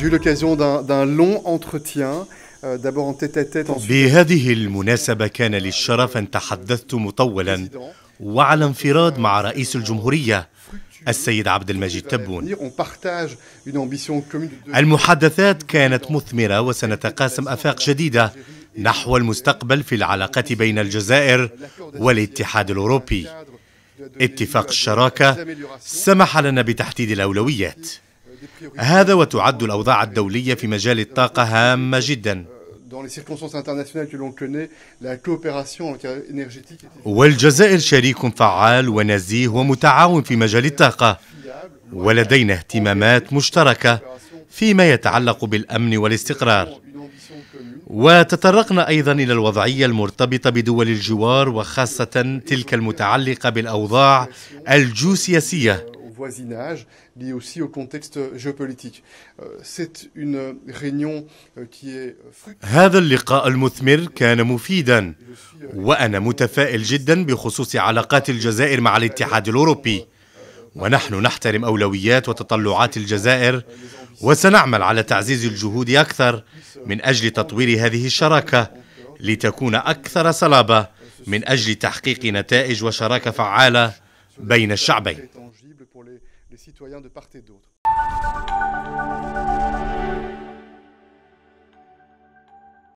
J'ai eu l'occasion d'un long entretien euh, بهذه المناسبة كان لي الشرف أن تحدثت مطولا وعلى انفراد مع رئيس الجمهورية السيد عبد المجيد تبون المحادثات كانت مثمرة وسنتقاسم أفاق جديدة نحو المستقبل في العلاقة بين الجزائر والاتحاد الأوروبي اتفاق الشراكة سمح لنا بتحديد الأولويات هذا وتعد الأوضاع الدولية في مجال الطاقة هامة جدا والجزائر شريك فعال ونزيه ومتعاون في مجال الطاقة ولدينا اهتمامات مشتركة فيما يتعلق بالأمن والاستقرار وتطرقنا ايضا الى الوضعيه المرتبطه بدول الجوار وخاصه تلك المتعلقه بالاوضاع الجيوسياسيه voisinage, liée aussi au contexte géopolitique. Euh, c'est une réunion euh, qui est هذا اللقاء المثمر كان مفيدا euh, وأنا متفائل جدا بخصوص علاقات الجزائر مع الاتحاد الأوروبي ونحن نحترم أولويات وتطلعات الجزائر وسنعمل على تعزيز الجهود أكثر من أجل تطوير هذه الشراكة لتكون أكثر صلابة من أجل تحقيق نتائج وشراكة فعالة بين الشعبين